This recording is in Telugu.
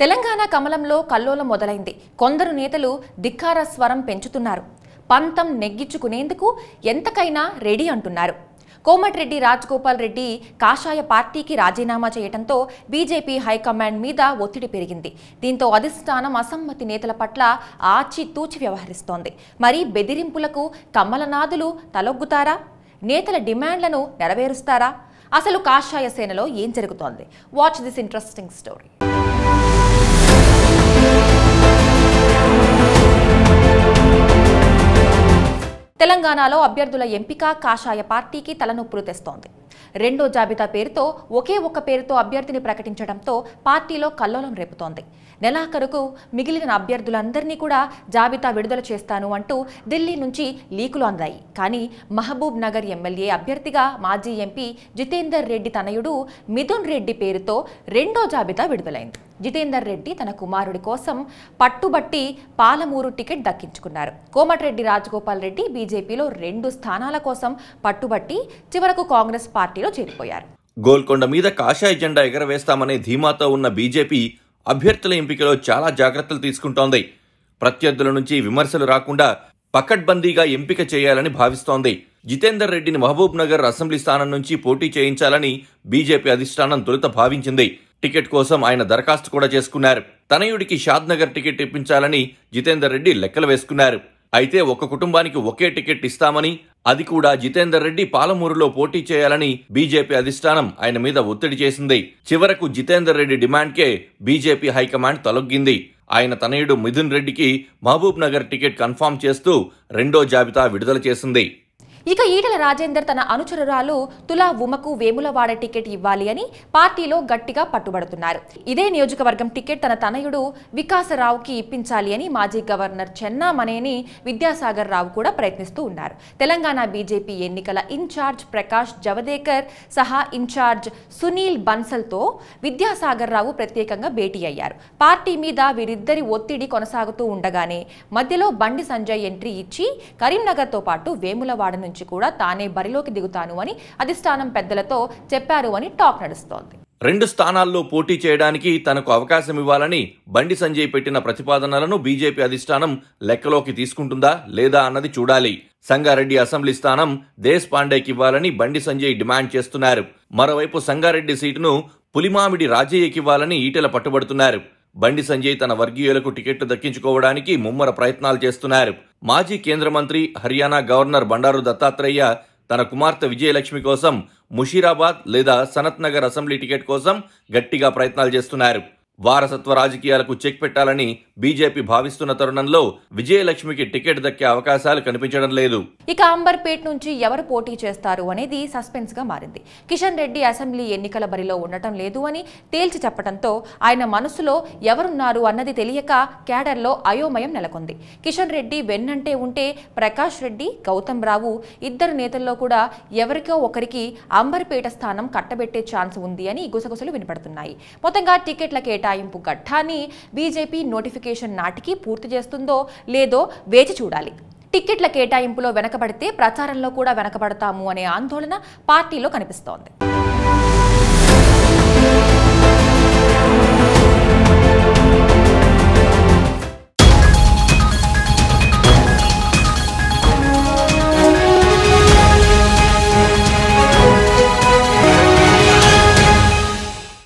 తెలంగాణ కమలంలో కల్లోలం మొదలైంది కొందరు నేతలు ధిక్కార స్వరం పెంచుతున్నారు పంతం నెగ్గించుకునేందుకు ఎంతకైనా రెడీ అంటున్నారు కోమటిరెడ్డి రాజగోపాల్ రెడ్డి కాషాయ పార్టీకి రాజీనామా చేయడంతో బీజేపీ హైకమాండ్ మీద ఒత్తిడి పెరిగింది దీంతో అధిష్టానం అసమ్మతి నేతల పట్ల ఆచితూచి వ్యవహరిస్తోంది మరి బెదిరింపులకు కమలనాథులు తలొగ్గుతారా నేతల డిమాండ్లను నెరవేరుస్తారా అసలు కాషాయ సేనలో ఏం జరుగుతోంది వాచ్ దిస్ ఇంట్రెస్టింగ్ స్టోరీ తెలంగాణలో అభ్యర్థుల ఎంపిక కాషాయ పార్టీకి తలనొప్పులు తెస్తోంది రెండో జాబితా పేరుతో ఒకే ఒక్క పేరుతో అభ్యర్థిని ప్రకటించడంతో పార్టీలో కల్లోలం రేపుతోంది నెలాఖరుకు మిగిలిన అభ్యర్థులందరినీ కూడా జాబితా విడుదల చేస్తాను అంటూ ఢిల్లీ నుంచి లీకులు అందాయి కానీ మహబూబ్ నగర్ ఎమ్మెల్యే అభ్యర్థిగా మాజీ ఎంపీ జితేందర్ రెడ్డి తనయుడు మిథున్ రెడ్డి పేరుతో రెండో జాబితా విడుదలైంది జితేందర్ రెడ్డి తన కుమారుడి కోసం పట్టుబట్టి పాలమూరు టికెట్ దక్కించుకున్నారు కోమటిరెడ్డి రాజగోపాల్ రెడ్డి బీజేపీలో రెండు స్థానాల కోసం పట్టుబట్టి చివరకు కాంగ్రెస్ పార్టీలో చేరిపోయారు గోల్కొండ మీద కాషాయ జెండా ఎగరవేస్తామనే ధీమాతో ఉన్న బీజేపీ అభ్యర్థుల ఎంపికలో చాలా జాగ్రత్తలు తీసుకుంటోంది ప్రత్యర్థుల నుంచి విమర్శలు రాకుండా పకడ్బందీగా ఎంపిక చేయాలని భావిస్తోంది జితేందర్ రెడ్డిని మహబూబ్ నగర్ అసెంబ్లీ స్థానం నుంచి పోటీ చేయించాలని బీజేపీ అధిష్టానం తొలుత భావించింది టికెట్ కోసం ఆయన దరఖాస్తు కూడా చేసుకున్నారు తనయుడికి షాద్నగర్ టికెట్ ఇప్పించాలని జితేందర్ రెడ్డి లెక్కలు వేసుకున్నారు అయితే ఒక కుటుంబానికి ఒకే టికెట్ ఇస్తామని అది కూడా జితేందర్ రెడ్డి పాలమూరులో పోటీ చేయాలని బీజేపీ అధిష్టానం ఆయన మీద ఒత్తిడి చేసింది చివరకు జితేందర్ రెడ్డి డిమాండ్కే బీజేపీ హైకమాండ్ తొలగింది ఆయన తనయుడు మిథున్ రెడ్డికి మహబూబ్ నగర్ టికెట్ కన్ఫామ్ చేస్తూ రెండో జాబితా విడుదల చేసింది ఇక ఈటల రాజేందర్ తన అనుచరురాలు తులా ఉమకు వేములవాడ టికెట్ ఇవ్వాలి అని పార్టీలో గట్టిగా పట్టుబడుతున్నారు ఇదే నియోజకవర్గం టికెట్ తన తనయుడు వికాసరావుకి ఇప్పించాలి అని మాజీ గవర్నర్ చెన్నామనేని విద్యాసాగర్ రావు కూడా ప్రయత్నిస్తూ ఉన్నారు తెలంగాణ బీజేపీ ఎన్నికల ఇన్ఛార్జ్ ప్రకాష్ జవదేకర్ సహా ఇన్ఛార్జ్ సునీల్ బన్సల్తో విద్యాసాగర్ రావు ప్రత్యేకంగా భేటీ అయ్యారు పార్టీ మీద వీరిద్దరి ఒత్తిడి కొనసాగుతూ ఉండగానే మధ్యలో బండి సంజయ్ ఎంట్రీ ఇచ్చి కరీంనగర్తో పాటు వేములవాడ నుంచి కూడా తానే బరిలోకి దిగుతాను అని అధిష్టానం పెద్దలతో చెప్పారు అని టాక్ నడుస్తోంది రెండు స్థానాల్లో పోటీ చేయడానికి తనకు అవకాశం ఇవ్వాలని బండి సంజయ్ పెట్టిన ప్రతిపాదనలను బీజేపీ అధిష్టానం లెక్కలోకి తీసుకుంటుందా లేదా అన్నది చూడాలి సంగారెడ్డి అసెంబ్లీ స్థానం దేశ్ పాండేకి ఇవ్వాలని బండి సంజయ్ డిమాండ్ చేస్తున్నారు మరోవైపు సంగారెడ్డి సీటును పులిమామిడి రాజయ్యకివ్వాలని ఈటెల పట్టుబడుతున్నారు బండి సంజయ్ తన వర్గీయులకు టికెట్లు దక్కించుకోవడానికి ముమ్మర ప్రయత్నాలు చేస్తున్నారు మాజీ కేంద్ర మంత్రి హర్యానా గవర్నర్ బండారు దత్తాత్రేయ తన కుమార్తె విజయలక్ష్మి కోసం ముషీరాబాద్ లేదా సనత్నగర్ అసెంబ్లీ టికెట్ కోసం గట్టిగా ప్రయత్నాలు చేస్తున్నారు వారసత్వ రాజకీయాలకు చెక్ పెట్టాలని బీజేపీ భావిస్తున్న తరుణంలో విజయలక్ష్మికి టికెట్ దక్కే అవకాశాలు కనిపించడం లేదు ఇక అంబర్పేట్ నుంచి ఎవరు పోటీ చేస్తారు అనేది సస్పెన్స్ గా మారింది కిషన్ రెడ్డి అసెంబ్లీ ఎన్నికల బరిలో ఉండటం లేదు అని తేల్చి చెప్పడంతో ఆయన మనసులో ఎవరున్నారు అన్నది తెలియక కేడర్లో అయోమయం నెలకొంది కిషన్ రెడ్డి వెన్నంటే ఉంటే ప్రకాష్ రెడ్డి గౌతమ్ రావు ఇద్దరు నేతల్లో కూడా ఎవరికో ఒకరికి అంబర్పేట స్థానం కట్టబెట్టే ఛాన్స్ ఉంది అని గుసగుసలు వినపడుతున్నాయి మొత్తంగా టికెట్ల కేటా కేటాయింపు ఘట్టాన్ని బీజేపీ నోటిఫికేషన్ నాటికి పూర్తి చేస్తుందో లేదో వేచి చూడాలి టిక్కెట్ల కేటాయింపులో వెనకబడితే ప్రచారంలో కూడా వెనకబడతాము అనే ఆందోళన పార్టీలో కనిపిస్తోంది